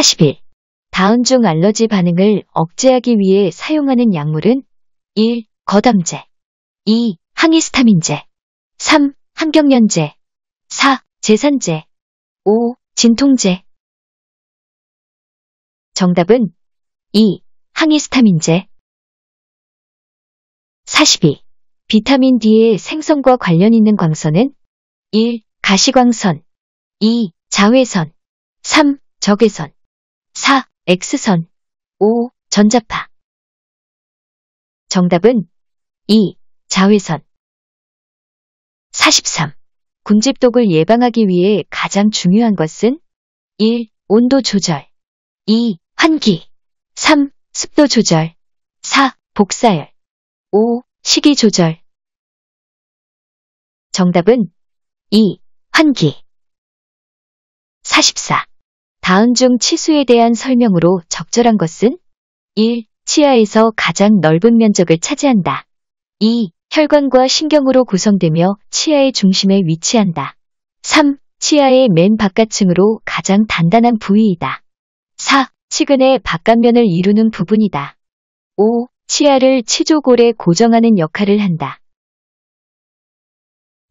40일 다운중 알러지 반응을 억제하기 위해 사용하는 약물은 1. 거담제 2. 항히스타민제 3. 항경련제 4. 재산제 5. 진통제 정답은 2. 항히스타민제 42. 비타민 D의 생성과 관련 있는 광선은 1. 가시광선 2. 자외선 3. 적외선 4. X선 5. 전자파 정답은 2. 자외선 43. 군집독을 예방하기 위해 가장 중요한 것은 1. 온도 조절 2. 환기 3. 습도 조절 4. 복사열 5. 시기 조절 정답은 2. 환기 44. 다음 중 치수에 대한 설명으로 적절한 것은 1. 치아에서 가장 넓은 면적을 차지한다. 2. 혈관과 신경으로 구성되며 치아의 중심에 위치한다. 3. 치아의 맨 바깥층으로 가장 단단한 부위이다. 4. 치근의 바깥면을 이루는 부분이다. 5. 치아를 치조골에 고정하는 역할을 한다.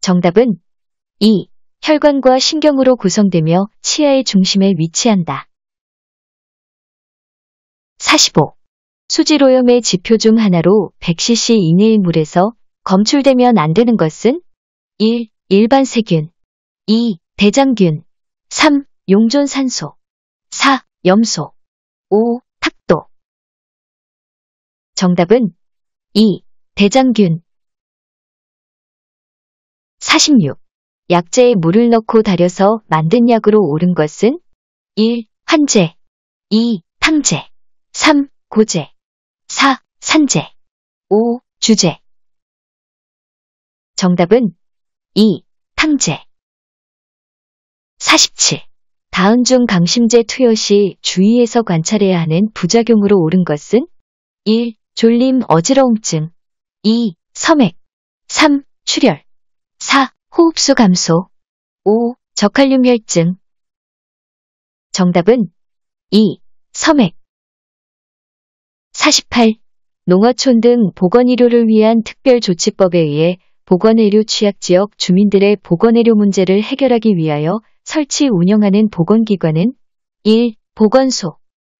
정답은 2. 혈관과 신경으로 구성되며 치아의 중심에 위치한다. 45. 수질오염의 지표 중 하나로 100cc 이내의 물에서 검출되면 안 되는 것은 1. 일반 세균 2. 대장균 3. 용존산소 4. 염소 5. 탁도 정답은 2. 대장균 46. 약재에 물을 넣고 달여서 만든 약으로 오른 것은 1. 환재 2. 탕재 3. 고재 4. 산재 5. 주재 정답은 2. 탕재 47. 다음 중 강심제 투여 시 주의해서 관찰해야 하는 부작용으로 오른 것은 1. 졸림 어지러움증 2. 섬액 3. 출혈 호흡수 감소 5. 저칼륨 혈증 정답은 2. 섬액 48. 농어촌 등 보건의료를 위한 특별조치법에 의해 보건의료 취약지역 주민들의 보건의료 문제를 해결하기 위하여 설치 운영하는 보건기관은 1. 보건소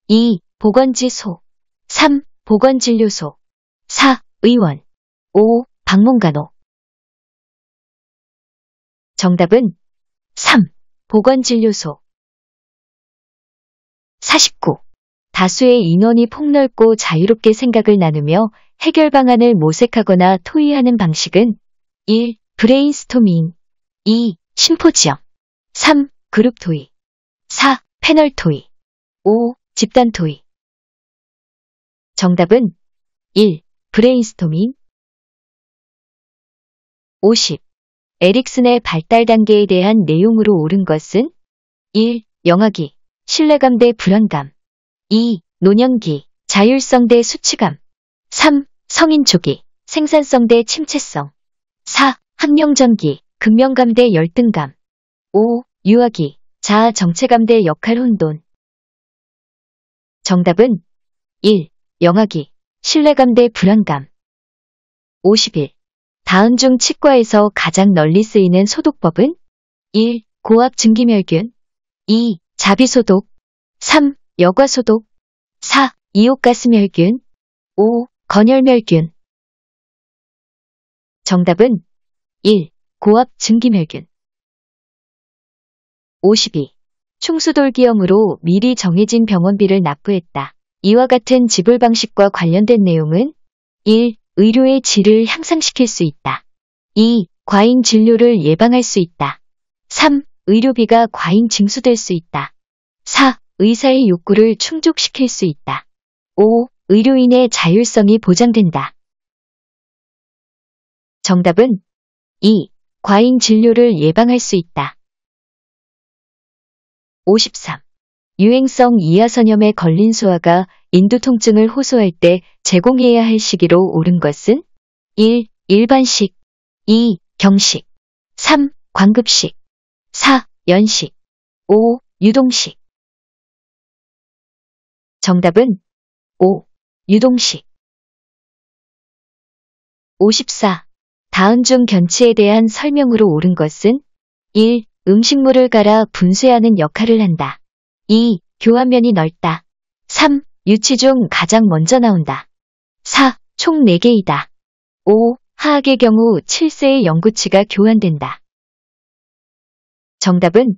2. 보건지소 3. 보건진료소 4. 의원 5. 방문간호 정답은 3. 보건진료소 49. 다수의 인원이 폭넓고 자유롭게 생각을 나누며 해결 방안을 모색하거나 토의하는 방식은 1. 브레인스토밍 2. 심포지엄 3. 그룹 토의 4. 패널 토의 5. 집단 토의 정답은 1. 브레인스토밍 50. 에릭슨의 발달 단계에 대한 내용으로 옳은 것은 1. 영아기 신뢰감 대 불안감 2. 노년기, 자율성 대 수치감 3. 성인 초기, 생산성 대 침체성 4. 학령전기, 극명감 대 열등감 5. 유아기, 자아 정체감 대 역할 혼돈 정답은 1. 영아기 신뢰감 대 불안감 51. 다음 중 치과에서 가장 널리 쓰이는 소독법은 1. 고압 증기멸균 2. 자비소독 3. 여과소독 4. 이옥가스멸균 5. 건열멸균 정답은 1. 고압 증기멸균 52. 충수돌기염으로 미리 정해진 병원비를 납부했다. 이와 같은 지불 방식과 관련된 내용은 1. 의료의 질을 향상시킬 수 있다. 2. 과잉 진료를 예방할 수 있다. 3. 의료비가 과잉 징수될 수 있다. 4. 의사의 욕구를 충족시킬 수 있다. 5. 의료인의 자율성이 보장된다. 정답은 2. 과잉 진료를 예방할 수 있다. 53. 유행성 이하선염에 걸린 소아가 인두 통증을 호소할 때 제공해야 할 시기로 옳은 것은 1. 일반식 2. 경식 3. 광급식 4. 연식 5. 유동식 정답은 5. 유동식 54. 다음 중 견치에 대한 설명으로 옳은 것은 1. 음식물을 갈아 분쇄하는 역할을 한다. 2. 교환면이 넓다. 3. 유치 중 가장 먼저 나온다. 4. 총 4개이다. 5. 하악의 경우 7세의 영구치가 교환된다. 정답은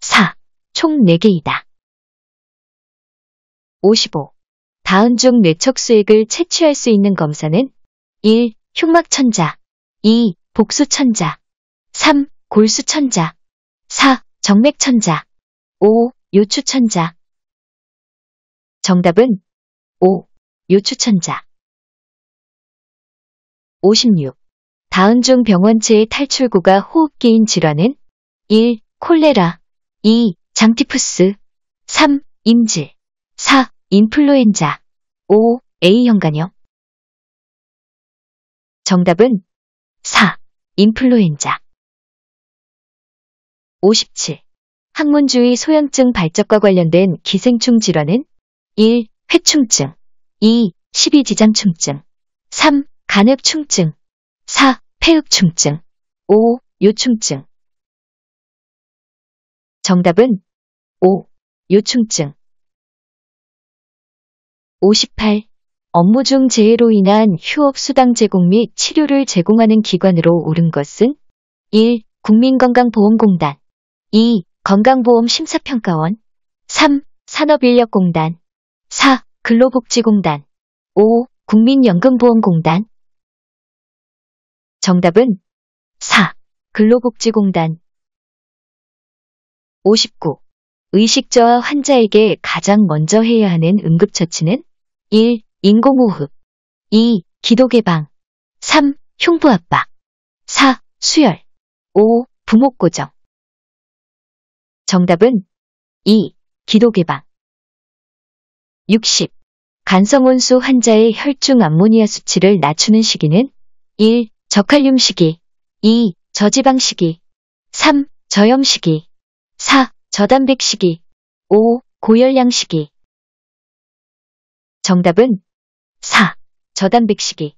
4. 총 4개이다. 55. 다음 중 뇌척 수액을 채취할 수 있는 검사는 1. 흉막천자 2. 복수천자 3. 골수천자 4. 정맥천자 5. 요추천자 정답은 5. 요추천자 56. 다운중 병원체의 탈출구가 호흡기인 질환은 1. 콜레라 2. 장티푸스 3. 임질 4. 인플루엔자 5. A형 간염 정답은 4. 인플루엔자 57. 항문주의 소염증 발적과 관련된 기생충 질환은 1. 회충증 2. 십이지장충증 3. 간흡충증 4. 폐흡충증 5. 요충증 정답은 5. 요충증 58. 업무 중 재해로 인한 휴업 수당 제공 및 치료를 제공하는 기관으로 옳은 것은 1. 국민건강보험공단 2. 건강보험심사평가원 3. 산업인력공단 4. 근로복지공단 5. 국민연금보험공단 정답은 4. 근로복지공단 59. 의식저하 환자에게 가장 먼저 해야 하는 응급처치는 1. 인공호흡 2. 기도개방 3. 흉부압박 4. 수혈 5. 부목고정 정답은 2. 기도개방 60. 간성온수 환자의 혈중 암모니아 수치를 낮추는 시기는 1. 저칼륨 시기 2. 저지방 시기 3. 저염 시기 4. 저단백 시기 5. 고열량 시기 정답은 4. 저단백 시기